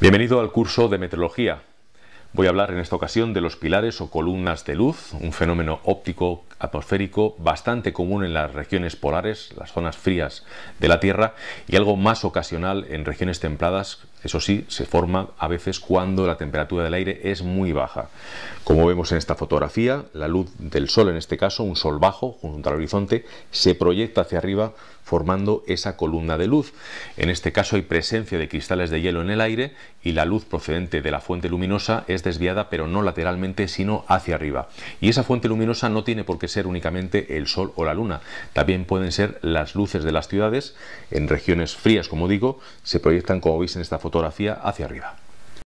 Bienvenido al curso de meteorología. Voy a hablar en esta ocasión de los pilares o columnas de luz, un fenómeno óptico atmosférico bastante común en las regiones polares, las zonas frías de la Tierra, y algo más ocasional en regiones templadas eso sí, se forma a veces cuando la temperatura del aire es muy baja. Como vemos en esta fotografía, la luz del sol, en este caso, un sol bajo junto al horizonte, se proyecta hacia arriba formando esa columna de luz. En este caso hay presencia de cristales de hielo en el aire y la luz procedente de la fuente luminosa es desviada pero no lateralmente sino hacia arriba. Y esa fuente luminosa no tiene por qué ser únicamente el sol o la luna, también pueden ser las luces de las ciudades. En regiones frías, como digo, se proyectan, como veis en esta fotografía, fotografía hacia arriba.